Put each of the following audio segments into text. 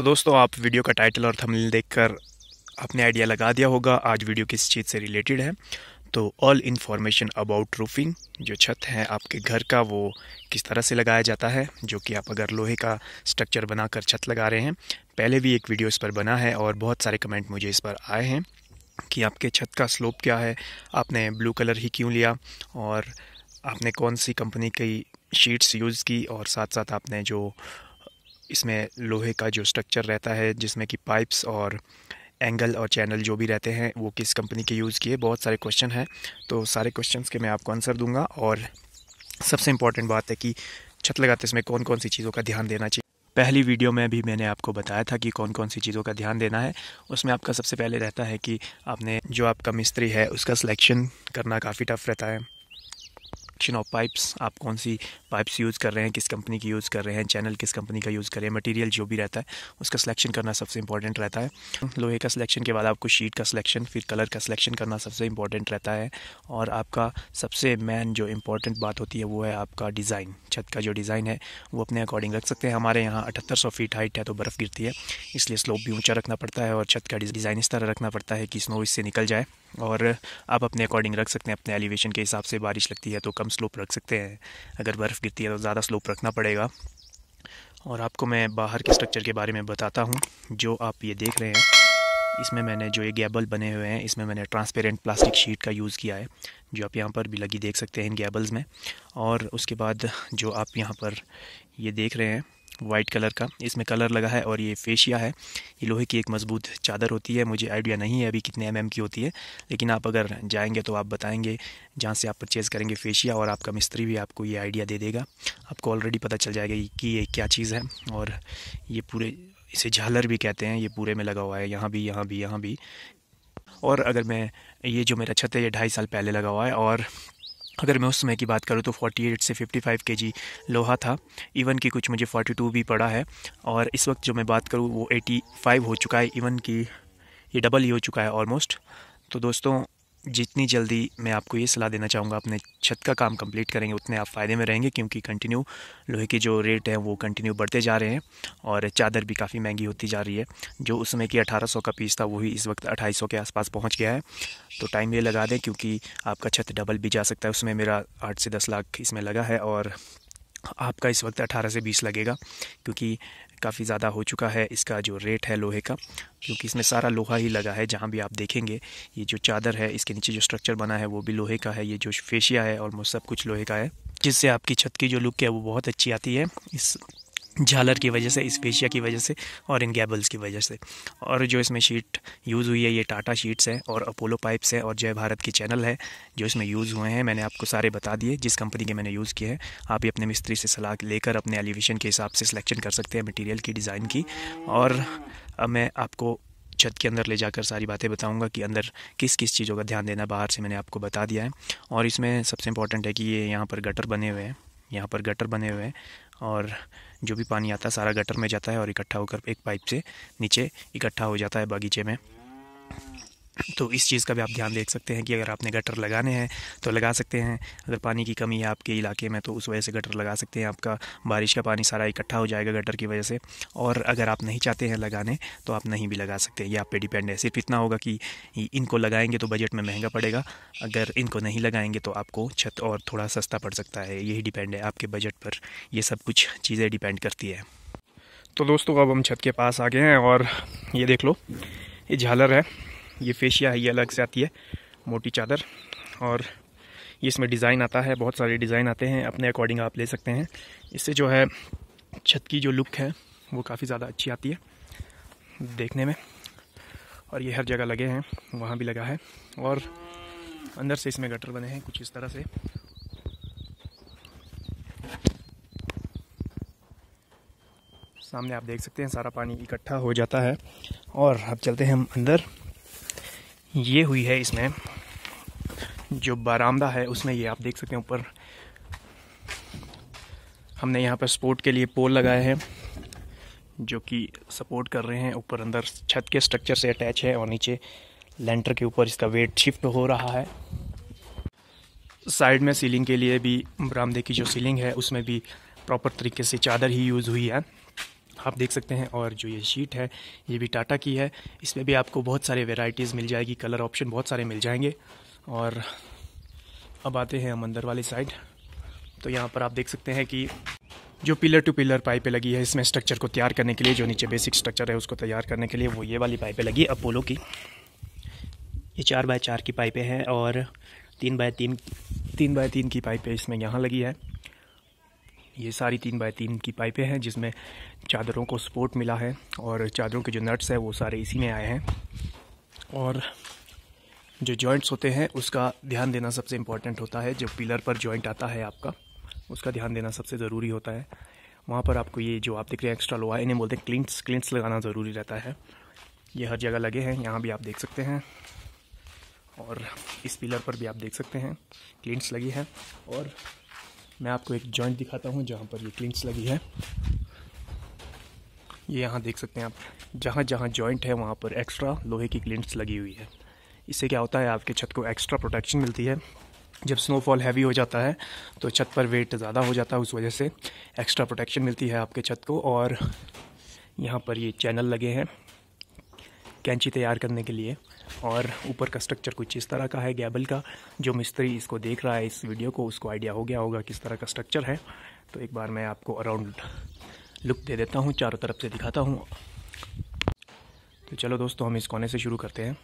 तो दोस्तों आप वीडियो का टाइटल और थंबनेल देखकर आपने आइडिया लगा दिया होगा आज वीडियो किस चीज़ से रिलेटेड है तो ऑल इन्फॉर्मेशन अबाउट रूफिंग जो छत है आपके घर का वो किस तरह से लगाया जाता है जो कि आप अगर लोहे का स्ट्रक्चर बनाकर छत लगा रहे हैं पहले भी एक वीडियो इस पर बना है और बहुत सारे कमेंट मुझे इस पर आए हैं कि आपके छत का स्लोप क्या है आपने ब्लू कलर ही क्यों लिया और आपने कौन सी कंपनी की शीट्स यूज़ की और साथ साथ आपने जो इसमें लोहे का जो स्ट्रक्चर रहता है जिसमें कि पाइप्स और एंगल और चैनल जो भी रहते हैं वो किस कंपनी के यूज़ किए बहुत सारे क्वेश्चन हैं तो सारे क्वेश्चंस के मैं आपको आंसर दूंगा और सबसे इम्पॉर्टेंट बात है कि छत लगाते समय कौन कौन सी चीज़ों का ध्यान देना चाहिए पहली वीडियो में भी मैंने आपको बताया था कि कौन कौन सी चीज़ों का ध्यान देना है उसमें आपका सबसे पहले रहता है कि आपने जो आपका मिस्त्री है उसका सिलेक्शन करना काफ़ी टफ रहता है सिलेक्शन ऑफ पाइप्स आप कौन सी पाइप्स यूज़ कर रहे हैं किस कंपनी की यूज़ कर रहे हैं चैनल किस कंपनी का यूज़ कर रहे हैं मटेरियल जो भी रहता है उसका सिलेक्शन करना सबसे इंपॉर्टेंट रहता है लोहे का सिलेक्शन के बाद आपको शीट का सिलेक्शन फिर कलर का सिलेक्शन करना सबसे इंपॉर्टेंट रहता है और आपका सबसे मेन जो इंपॉर्टेंट बात होती है वो है आपका डिज़ाइन छत का जो डिज़ाइन है वो अपने अकॉर्डिंग रख सकते हैं हमारे यहाँ अठहत्तर सौ फीट हाइट है तो बर्फ़ गिरती है इसलिए स्लोप भी ऊँचा रखना पड़ता है और छत का डिज़ाइन इस तरह रखना पड़ता है कि स्नो इससे निकल जाए और आप अपने अकॉर्डिंग रख सकते हैं अपने एलिवेशन के हिसाब से बारिश लगती है तो कम स्लोप रख सकते हैं अगर बर्फ़ गिरती है तो ज़्यादा स्लोप रखना पड़ेगा और आपको मैं बाहर के स्ट्रक्चर के बारे में बताता हूँ जो आप ये देख रहे हैं इसमें मैंने जो ये गैबल बने हुए हैं इसमें मैंने ट्रांसपेरेंट प्लास्टिक शीट का यूज़ किया है जो आप यहाँ पर भी लगी देख सकते हैं इन गैबल्स में और उसके बाद जो आप यहाँ पर ये देख रहे हैं वाइट कलर का इसमें कलर लगा है और ये फेशिया है ये लोहे की एक मजबूत चादर होती है मुझे आइडिया नहीं है अभी कितने एम की होती है लेकिन आप अगर जाएंगे तो आप बताएंगे जहाँ से आप परचेज़ करेंगे फेशिया और आपका मिस्त्री भी आपको ये आइडिया दे देगा आपको ऑलरेडी पता चल जाएगा कि ये क्या चीज़ है और ये पूरे इसे झालर भी कहते हैं ये पूरे में लगा हुआ है यहाँ भी यहाँ भी यहाँ भी और अगर मैं ये जो मेरा छत है ये ढाई साल पहले लगा हुआ है और अगर मैं उस समय की बात करूँ तो 48 से 55 केजी लोहा था इवन कि कुछ मुझे 42 भी पड़ा है और इस वक्त जो मैं बात करूँ वो 85 हो चुका है इवन कि ये डबल ही हो चुका है ऑलमोस्ट तो दोस्तों जितनी जल्दी मैं आपको ये सलाह देना चाहूँगा अपने छत का काम कंप्लीट करेंगे उतने आप फ़ायदे में रहेंगे क्योंकि कंटिन्यू लोहे के जो रेट हैं वो कंटिन्यू बढ़ते जा रहे हैं और चादर भी काफ़ी महंगी होती जा रही है जो उस समय की 1800 का पीस था वही इस वक्त 2800 के आसपास पहुँच गया है तो टाइम ये लगा दें क्योंकि आपका छत डबल भी जा सकता है उसमें मेरा आठ से दस लाख इसमें लगा है और आपका इस वक्त अठारह से बीस लगेगा क्योंकि काफ़ी ज़्यादा हो चुका है इसका जो रेट है लोहे का क्योंकि इसमें सारा लोहा ही लगा है जहाँ भी आप देखेंगे ये जो चादर है इसके नीचे जो स्ट्रक्चर बना है वो भी लोहे का है ये जो फेशिया है ऑलमोस्ट सब कुछ लोहे का है जिससे आपकी छत की जो लुक है वो बहुत अच्छी आती है इस झालर की वजह से स्पेशिया की वजह से और इन गैबल्स की वजह से और जो इसमें शीट यूज़ हुई है ये टाटा शीट्स है और अपोलो पाइप्स है और जय भारत की चैनल है जो इसमें यूज़ हुए हैं मैंने आपको सारे बता दिए जिस कंपनी के मैंने यूज़ किए हैं आप भी अपने मिस्त्री से सलाह लेकर अपने एलिवेशन के हिसाब से सिलेक्शन कर सकते हैं मटीरियल की डिज़ाइन की और मैं आपको छत के अंदर ले जाकर सारी बातें बताऊंगा कि अंदर किस किस चीज़ों का ध्यान देना बाहर से मैंने आपको बता दिया है और इसमें सबसे इम्पॉर्टेंट है कि ये यहाँ पर गटर बने हुए हैं यहाँ पर गटर बने हुए हैं और जो भी पानी आता है सारा गटर में जाता है और इकट्ठा होकर एक पाइप से नीचे इकट्ठा हो जाता है बगीचे में तो इस चीज़ का भी आप ध्यान देख सकते हैं कि अगर आपने गटर लगाने हैं तो लगा सकते हैं अगर पानी की कमी है आपके इलाके में तो उस वजह से गटर लगा सकते हैं आपका बारिश का पानी सारा इकट्ठा हो जाएगा गटर की वजह से और अगर आप नहीं चाहते हैं लगाने तो आप नहीं भी लगा सकते ये आप पे डिपेंड है सिर्फ इतना होगा कि इनको लगाएंगे तो बजट में महंगा पड़ेगा अगर इनको नहीं लगाएंगे तो आपको छत और थोड़ा सस्ता पड़ सकता है यही डिपेंड है आपके बजट पर ये सब कुछ चीज़ें डिपेंड करती है तो दोस्तों अब हम छत के पास आ गए हैं और ये देख लो ये झालर है ये फेशिया है ये अलग से आती है मोटी चादर और ये इसमें डिज़ाइन आता है बहुत सारे डिज़ाइन आते हैं अपने अकॉर्डिंग आप ले सकते हैं इससे जो है छत की जो लुक है वो काफ़ी ज़्यादा अच्छी आती है देखने में और ये हर जगह लगे हैं वहाँ भी लगा है और अंदर से इसमें गटर बने हैं कुछ इस तरह से सामने आप देख सकते हैं सारा पानी इकट्ठा हो जाता है और अब चलते हैं हम अंदर ये हुई है इसमें जो बारामदा है उसमें ये आप देख सकते हैं ऊपर हमने यहाँ पर सपोर्ट के लिए पोल लगाए हैं जो कि सपोर्ट कर रहे हैं ऊपर अंदर छत के स्ट्रक्चर से अटैच है और नीचे लेंटर के ऊपर इसका वेट शिफ्ट हो रहा है साइड में सीलिंग के लिए भी बरामदे की जो सीलिंग है उसमें भी प्रॉपर तरीके से चादर ही यूज़ हुई है आप देख सकते हैं और जो ये शीट है ये भी टाटा की है इसमें भी आपको बहुत सारे वेराइटीज़ मिल जाएगी कलर ऑप्शन बहुत सारे मिल जाएंगे और अब आते हैं हम अंदर वाली साइड तो यहाँ पर आप देख सकते हैं कि जो पिलर टू पिलर पाइपें लगी है इसमें स्ट्रक्चर को तैयार करने के लिए जो नीचे बेसिक स्ट्रक्चर है उसको तैयार करने के लिए वो ये वाली पाइपें लगी अपोलो की ये चार बाय चार की पाइपें हैं और तीन बाय तीन तीन बाय तीन की पाइपें इसमें यहाँ लगी है ये सारी तीन बाई तीन की पाइपें हैं जिसमें चादरों को सपोर्ट मिला है और चादरों के जो नट्स हैं वो सारे इसी में आए हैं और जो जॉइंट्स होते हैं उसका ध्यान देना सबसे इम्पॉर्टेंट होता है जो पिलर पर जॉइंट आता है आपका उसका ध्यान देना सबसे ज़रूरी होता है वहाँ पर आपको ये जो आप देख रहे हैं एक्स्ट्रा लोहा इन्हें बोलते हैं क्लिंट्स क्लिंट्स लगाना ज़रूरी रहता है ये हर जगह लगे हैं यहाँ भी आप देख सकते हैं और इस पिलर पर भी आप देख सकते हैं क्लिंट्स लगी हैं और मैं आपको एक जॉइंट दिखाता हूँ जहाँ पर ये क्लिंक्स लगी है ये यहाँ देख सकते हैं आप जहाँ जहाँ जॉइंट है वहाँ पर एक्स्ट्रा लोहे की क्लिंक्स लगी हुई है इससे क्या होता है आपके छत को एक्स्ट्रा प्रोटेक्शन मिलती है जब स्नोफॉल हैवी हो जाता है तो छत पर वेट ज़्यादा हो जाता है उस वजह से एक्स्ट्रा प्रोटेक्शन मिलती है आपके छत को और यहाँ पर ये चैनल लगे हैं कैंची तैयार करने के लिए और ऊपर का स्ट्रक्चर कुछ इस तरह का है गैबल का जो मिस्त्री इसको देख रहा है इस वीडियो को उसको आइडिया हो गया होगा किस तरह का स्ट्रक्चर है तो एक बार मैं आपको अराउंड लुक दे देता हूँ चारों तरफ से दिखाता हूँ तो चलो दोस्तों हम इस कोने से शुरू करते हैं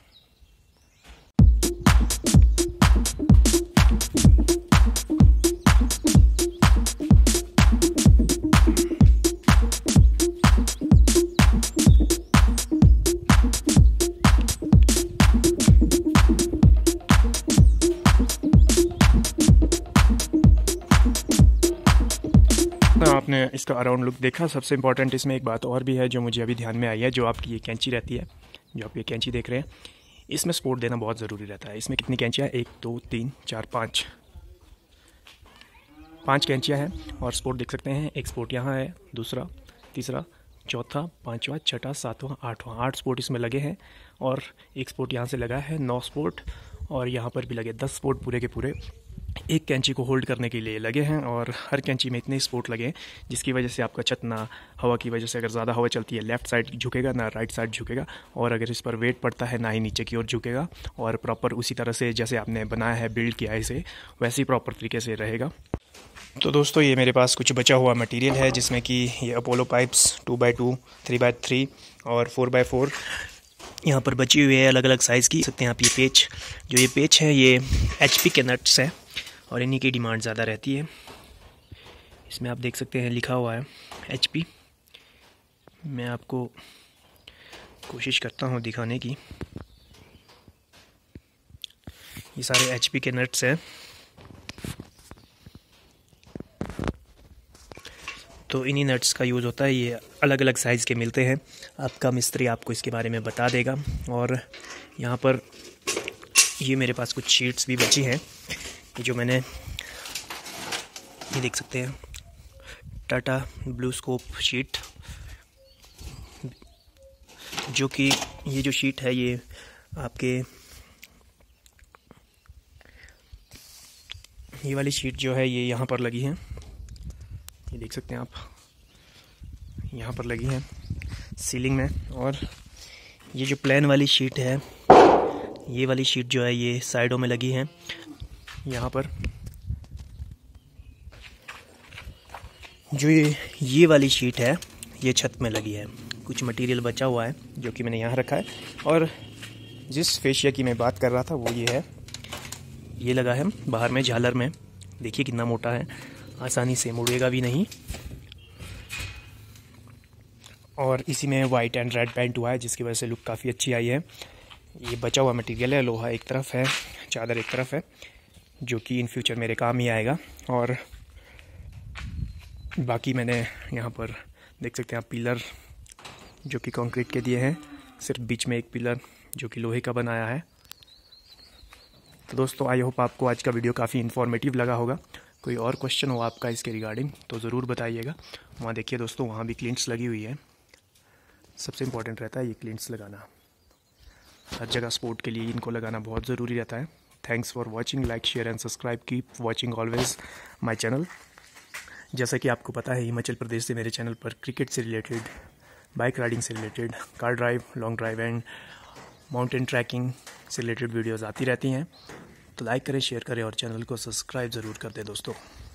आपने इसका अराउंड लुक देखा सबसे इंपॉर्टेंट इसमें एक बात और भी है जो मुझे अभी ध्यान में आई है जो आपकी ये कैंची रहती है जो आप ये कैंची देख रहे हैं इसमें स्पोर्ट देना बहुत ज़रूरी रहता है इसमें कितनी कैंचियाँ एक दो तीन चार पाँच पांच कैंचियाँ हैं और स्पोर्ट देख सकते हैं एक स्पोर्ट यहाँ है दूसरा तीसरा चौथा पांचवा छठा सातवां आठवां आठ स्पोर्ट इसमें लगे हैं और एक स्पोर्ट यहाँ से लगा है नौ स्पोर्ट और यहाँ पर भी लगे दस स्पोर्ट पूरे के पूरे एक कैंची को होल्ड करने के लिए लगे हैं और हर कैंची में इतने स्पोर्ट लगे हैं जिसकी वजह से आपका छतना हवा की वजह से अगर ज़्यादा हवा चलती है लेफ्ट साइड झुकेगा ना राइट साइड झुकेगा और अगर इस पर वेट पड़ता है ना ही नीचे की ओर झुकेगा और प्रॉपर उसी तरह से जैसे आपने बनाया है बिल्ड किया है इसे वैसे ही प्रॉपर तरीके से रहेगा तो दोस्तों ये मेरे पास कुछ बचा हुआ मटेरियल है जिसमें कि ये Apollo pipes two by two three by three और फोर बाई फोर यहाँ पर बची हुई है अलग अलग साइज़ की सकते हैं आप ये पेच जो ये पेच है ये एच के नट्स है और इन्हीं की डिमांड ज़्यादा रहती है इसमें आप देख सकते हैं लिखा हुआ है एच पी मैं आपको कोशिश करता हूँ दिखाने की ये सारे एच पी के नट्स हैं तो इन्हीं नट्स का यूज़ होता है ये अलग अलग साइज़ के मिलते हैं आपका मिस्त्री आपको इसके बारे में बता देगा और यहाँ पर ये मेरे पास कुछ शीट्स भी बची हैं जो मैंने ये देख सकते हैं टाटा ब्लू स्कोप शीट जो कि ये जो शीट है ये आपके ये वाली शीट जो है ये यहाँ पर लगी है ये देख सकते हैं आप यहाँ पर लगी है सीलिंग में और ये जो प्लान वाली शीट है ये वाली शीट जो है ये साइडों में लगी है यहाँ पर जो ये ये वाली शीट है ये छत में लगी है कुछ मटेरियल बचा हुआ है जो कि मैंने यहाँ रखा है और जिस फेशिया की मैं बात कर रहा था वो ये है ये लगा है बाहर में झालर में देखिए कितना मोटा है आसानी से मुड़ेगा भी नहीं और इसी में वाइट एंड रेड पेंट हुआ है जिसकी वजह से लुक काफ़ी अच्छी आई है ये बचा हुआ मटेरियल है लोहा एक तरफ है चादर एक तरफ है जो कि इन फ्यूचर मेरे काम ही आएगा और बाकी मैंने यहाँ पर देख सकते हैं आप पिलर जो कि कंक्रीट के दिए हैं सिर्फ बीच में एक पिलर जो कि लोहे का बनाया है तो दोस्तों आई होप आपको आज का वीडियो काफ़ी इन्फॉर्मेटिव लगा होगा कोई और क्वेश्चन हो आपका इसके रिगार्डिंग तो ज़रूर बताइएगा वहाँ देखिए दोस्तों वहाँ भी क्लिंट्स लगी हुई है सबसे इम्पोर्टेंट रहता है ये क्लिंट्स लगाना हर जगह स्पोर्ट के लिए इनको लगाना बहुत ज़रूरी रहता है thanks for watching like share and subscribe keep watching always my channel जैसा कि आपको पता है हिमाचल प्रदेश से मेरे चैनल पर क्रिकेट से रिलेटेड बाइक राइडिंग से related car drive long drive and mountain trekking से रिलेटेड वीडियोज़ आती रहती हैं तो लाइक करें शेयर करें और चैनल को सब्सक्राइब ज़रूर कर दें दोस्तों